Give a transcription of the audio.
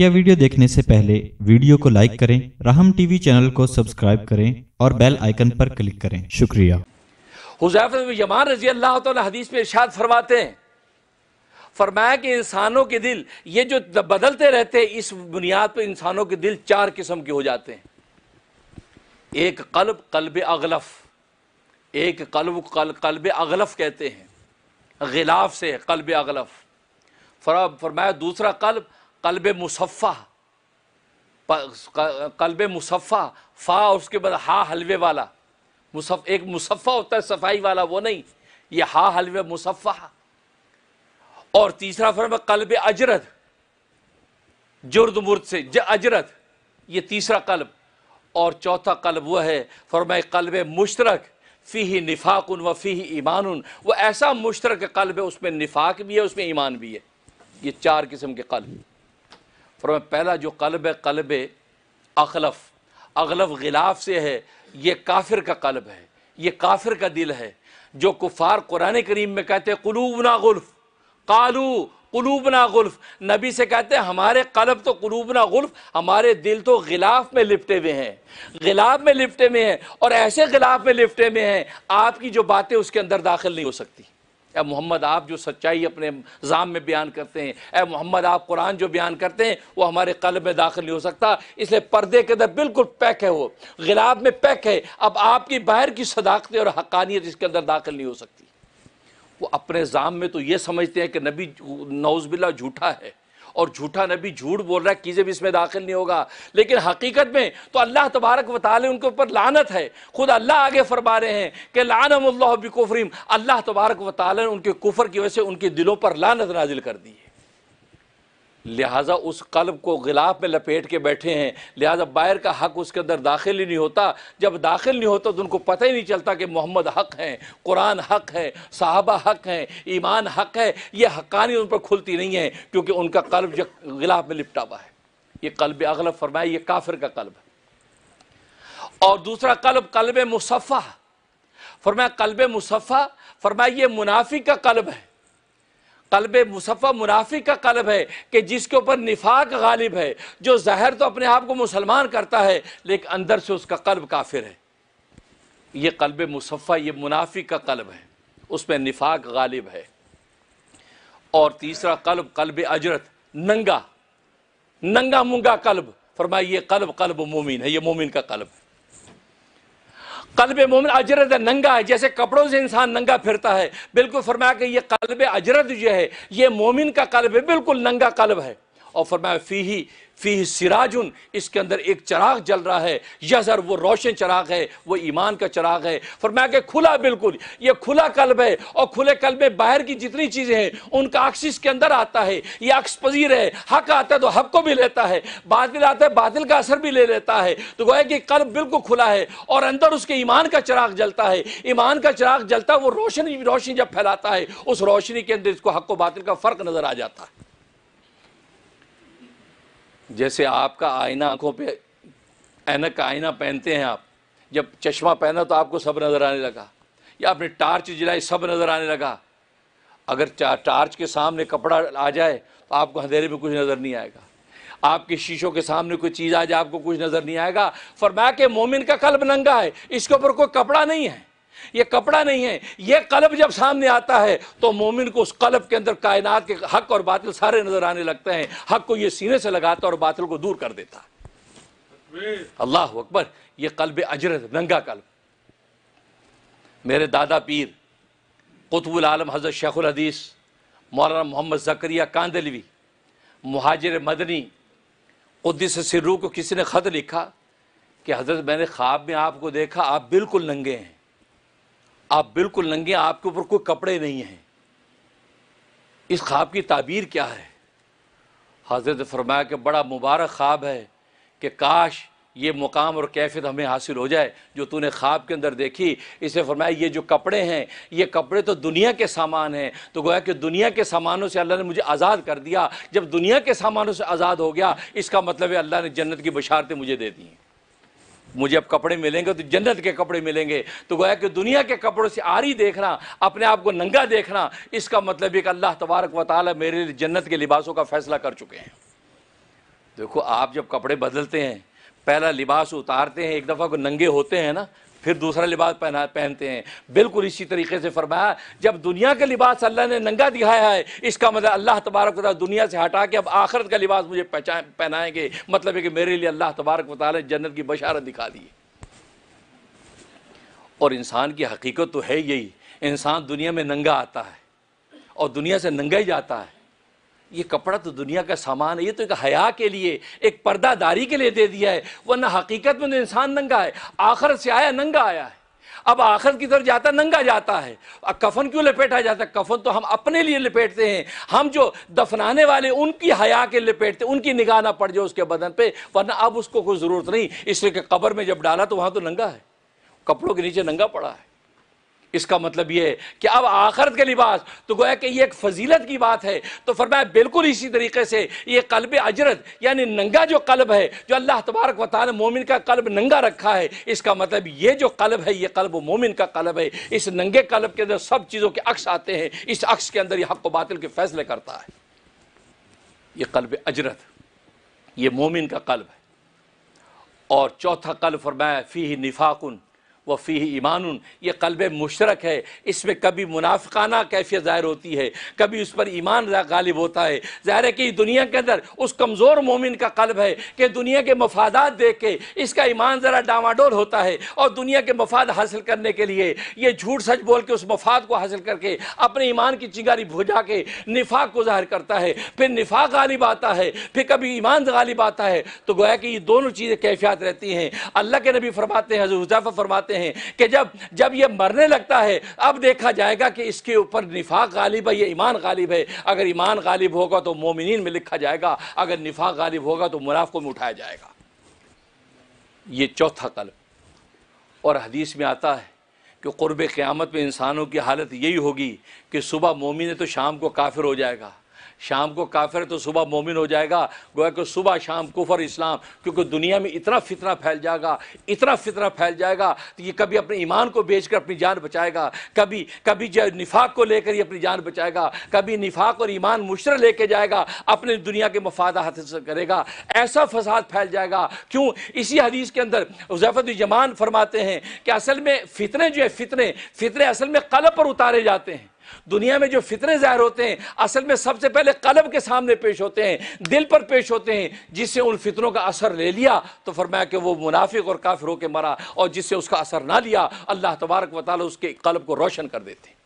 मुख्य वीडियो देखने से पहले वीडियो को लाइक करें राहम टीवी चैनल को सब्सक्राइब करें और बेल आइकन पर क्लिक करें शुक्रिया हुजैफर रजी अल्लाह हदीस में इर्शाद फरमाते हैं फरमाया कि इंसानों के दिल ये जो बदलते रहते हैं इस बुनियाद पर इंसानों के दिल चार किस्म के हो जाते हैं एक कल्ब कल्ब अगलफ एक कल्ब कल, कल्ब अगलफ कहते हैं गिलाफ से कल्ब अगलफ फरमाया दूसरा कल्ब कल्ब मुसफ़ा कल्ब मुसफ़ा फ़ा उसके बाद हा हलवे वाला मुसफ़ एक मुसफ़ा होता है सफाई वाला वो नहीं ये हा हलवे मुसफ़ा और तीसरा फर्म है कल्ब अजरद जुर्द मुर्द से ज अजरद ये तीसरा कल्ब और चौथा कल्ब वह है फरमाए कल्ब मुश्तरक फ़ी ही निफाक उन व फ़ी ही ईमान उन वह ऐसा मुश्तरक कल्ब है उसमें निफाक भी है उसमें ईमान भी है ये चार किस्म के कल्ब फरमाया पहला जो कलब कलब अगलफ अगलफ गिलाफ से है ये काफिर का कलब है ये काफिर का दिल है जो कुफार कुरान करीम में कहते हैं ना गुल्फ कालू ना गुल्फ नबी से कहते हैं हमारे कलब तो ना गुल्फ हमारे दिल तो गिलाफ में लिपटे हुए हैं गिलाफ में लिपटे हुए हैं और ऐसे गिलाफ में लिपटे हुए हैं आपकी जो बातें उसके अंदर दाखिल नहीं हो सकती ए मोहम्मद आप जो सच्चाई अपने जाम में बयान करते हैं ए मोहम्मद आप कुरान जो बयान करते हैं वो हमारे कल्ब में दाखिल नहीं हो सकता इसलिए पर्दे के अंदर बिल्कुल पैक है वो गिलाब में पैक है अब आपकी बाहर की सदाकतें और हकानियत इसके अंदर दाखिल नहीं हो सकती वो अपने जाम में तो ये समझते हैं कि नबी नौजबिल्ला झूठा है और झूठा नबी झूठ बोल रहा है कीजे भी इसमें दाखिल नहीं होगा लेकिन हकीकत में तो अल्लाह तबारक वाले उनके ऊपर लानत है खुद अल्लाह आगे फरमा रहे हैं कि लानम कुफरीम अल्लाह तबारक व ने उनके कुफर की वजह से उनके दिलों पर लानत नाजिल कर दी है लिहाजा उस कल्ब को गिलाफ में लपेट के बैठे हैं लिहाजा बाहर का हक उसके अंदर दाखिल ही नहीं होता जब दाखिल नहीं होता तो उनको पता ही नहीं चलता कि मोहम्मद हक हैं कुरान हक है साहबा हक हैं ईमान हक है ये हकानी उन पर खुलती नहीं है क्योंकि उनका कल्ब जब गिलाफ में लिपटा हुआ है ये कल्ब अगलब फरमाया ये काफिर का कल्ब है और दूसरा कल्ब कल्ब मुसफ़ा फरमाया कल्ब मुसफ़ा फरमाया ये मुनाफी का कल्ब है कल्ब मुसफ़ा मुनाफिक का कलब है कि जिसके ऊपर निफाक गालिब है जो ज़हर तो अपने आप को मुसलमान करता है लेकिन अंदर से उसका कल्ब काफिर है ये कल्ब मुसफ़ा ये मुनाफिक का कल्ब है उसमें निफाक गालिब है और तीसरा कल्ब कल्ब अजरत नंगा नंगा मुंगा कल्ब फरमाइए कल्ब कल्ब मोमिन है ये मोमिन का कल्ब है कल्ब मोमिन अजरत नंगा है जैसे कपड़ों से इंसान नंगा फिरता है बिल्कुल फरमाया कि ये कल्ब अजरत जो है ये मोमिन का कल्ब है बिल्कुल नंगा कल्ब है और फरमाया फ़ी ही फ़ी सिराजुन इसके अंदर एक चराग जल रहा है यजर वो रोशन चराग है वो ईमान का चराग है फरमाया कि खुला बिल्कुल ये खुला कल्ब है और खुले कल्ब में बाहर की जितनी चीज़ें हैं उनका अक्स इसके अंदर आता है यह अक्स पजीर है हक आता है तो हक को भी लेता है बादल आता है बादल का असर भी ले लेता है तो गोया कि कल्ब बिल्कुल खुला है और अंदर उसके ईमान का चराग जलता है ईमान का चराग जलता है वो रोशनी रोशनी जब फैलाता है उस रोशनी के अंदर इसको हक व बादल का फ़र्क नज़र आ जाता है जैसे आपका आईना आंखों पे ऐनक का आईना पहनते हैं आप जब चश्मा पहना तो आपको सब नज़र आने लगा या आपने टार्च जलाई सब नज़र आने लगा अगर टार्च के सामने कपड़ा आ जाए तो आपको अंधेरे में कुछ नज़र नहीं आएगा आपके शीशों के सामने कोई चीज़ आ जाए आपको कुछ नज़र नहीं आएगा फरमाया के मोमिन का कल्ब नंगा है इसके ऊपर कोई कपड़ा नहीं है ये कपड़ा नहीं है ये कलब जब सामने आता है तो मोमिन को उस कलब के अंदर कायनात के हक और बातिल सारे नजर आने लगते हैं हक को ये सीने से लगाता और बातिल को दूर कर देता अल्लाह अकबर ये कल्ब अजरत नंगा कल्ब मेरे दादा पीर कुतुबुल आलम हजरत शेखुल हदीस मौलाना मोहम्मद जकरिया कांदलवी महाजिर मदनी उद्दीस सिरू को किसी ने ख़त लिखा कि हजरत मैंने ख्वाब में आपको देखा आप बिल्कुल नंगे हैं आप बिल्कुल नंगे आपके ऊपर कोई कपड़े नहीं हैं इस ख्वाब की ताबीर क्या है हजरत फरमाया कि बड़ा मुबारक ख्वाब है कि काश ये मुकाम और कैफियत हमें हासिल हो जाए जो तूने ख्वाब के अंदर देखी इसे फरमाया ये जो कपड़े हैं ये कपड़े तो दुनिया के सामान हैं तो गोया कि दुनिया के सामानों से अल्लाह ने मुझे आज़ाद कर दिया जब दुनिया के सामानों से आज़ाद हो गया इसका मतलब है अल्लाह ने जन्नत की बशारतें मुझे दे दी हैं मुझे अब कपड़े मिलेंगे तो जन्नत के कपड़े मिलेंगे तो गोया कि दुनिया के कपड़ों से आरी देखना अपने आप को नंगा देखना इसका मतलब एक अल्लाह तबारक व मेरे लिए जन्नत के लिबासों का फैसला कर चुके हैं देखो आप जब कपड़े बदलते हैं पहला लिबास उतारते हैं एक दफ़ा को नंगे होते हैं ना फिर दूसरा लिबास पहना पहनते हैं बिल्कुल इसी तरीके से फरमाया जब दुनिया का लिबास अल्लाह ने नंगा दिखाया है इसका मतलब अल्लाह तबारक वाली दुनिया से हटा के अब आखरत का लिबास मुझे पहनाएंगे मतलब है कि मेरे लिए अल्लाह तबारक वाली जन्नत की बशारत दिखा दी और इंसान की हकीकत तो है यही इंसान दुनिया में नंगा आता है और दुनिया से नंगा ही जाता है ये कपड़ा तो दुनिया का सामान है ये तो एक हया के लिए एक पर्दादारी के लिए दे दिया है वरना हकीकत में तो इंसान नंगा है आखिर से आया नंगा आया है अब आखिर की तरफ जाता नंगा जाता है कफन क्यों लपेटा जाता है कफन तो हम अपने लिए लपेटते हैं हम जो दफनाने वाले उनकी हया के लपेटते उनकी निगाह ना पड़ जाए उसके बदन पे वरना अब उसको कोई ज़रूरत नहीं इसलिए कि कब्र में जब डाला तो वहाँ तो नंगा है कपड़ों के नीचे नंगा पड़ा है इसका मतलब यह है कि अब आखरत के लिबास तो गोया कि यह एक फजीलत की बात है तो फरमाया बिल्कुल इसी तरीके से ये कल्ब अजरत यानी नंगा जो कल्ब है जो अल्लाह तबारक वाल मोमिन का कल्ब नंगा रखा है इसका मतलब ये जो कल्ब है ये कल्ब मोमिन का कल्ब है इस नंगे कल्ब के अंदर सब चीज़ों के अक्स आते हैं इस अक्स के अंदर यह हक बातिल के फैसले करता है ये कल्ब अजरत यह मोमिन का कल्ब है और चौथा कल्ब फरमाया फ़ी निफाकुन वफ़ी ईमान ये कल्ब मुशरक है इसमें कभी मुनाफाना कैफियत ज़ाहिर होती है कभी उस पर ईमान गालिब होता है ज़ाहिर है कि दुनिया के अंदर उस कमज़ोर मोमिन का कल्ब है कि दुनिया के मफादात देख के इसका ईमान ज़रा डावाडोल होता है और दुनिया के मफाद हासिल करने के लिए ये झूठ सच बोल के उस मफाद को हासिल करके अपने ईमान की चिंगारी भुजा के निफाक को ज़ाहिर करता है फिर निफाक गालिब आता है फिर कभी ईमान गालिब आता है तो गोया कि ये दोनों चीज़ें कैफियात रहती हैं अल्लाह के नबी फरमाते हैं हजरत फरमाते हैं हैं कि जब जब ये मरने लगता है अब देखा जाएगा कि इसके ऊपर निफाक गालिब है ये ईमान गालिब है अगर ईमान गालिब होगा तो मोमिन में लिखा जाएगा अगर निफाक गालिब होगा तो मुनाफों में उठाया जाएगा ये चौथा कल और हदीस में आता है कि क़ुरब क़्यामत में इंसानों की हालत यही होगी कि सुबह मोमिन है तो शाम को काफिर हो जाएगा शाम को काफिर तो सुबह मोमिन हो जाएगा गोया कि सुबह शाम कुफर इस्लाम क्योंकि दुनिया में इतना फितना फैल जाएगा इतना फितना फैल जाएगा तो ये कभी अपने ईमान को बेचकर अपनी जान बचाएगा कभी कभी जो निफाक को लेकर ही अपनी जान बचाएगा कभी निफाक और ईमान मुशर लेके जाएगा अपने दुनिया के मफादा हासिल करेगा ऐसा फसाद फैल जाएगा क्यों इसी हदीस के अंदर उजैफत जमान फरमाते हैं कि असल में फितने जो है फितने फितने असल में कलब पर उतारे जाते हैं दुनिया में जो फितरे ज़ाहिर होते हैं असल में सबसे पहले कलब के सामने पेश होते हैं दिल पर पेश होते हैं जिससे उन फितरों का असर ले लिया तो फरमाया कि वो मुनाफिक और काफिर होकर मरा और जिससे उसका असर ना लिया अल्लाह तबारक वाली उसके कलब को रोशन कर देते हैं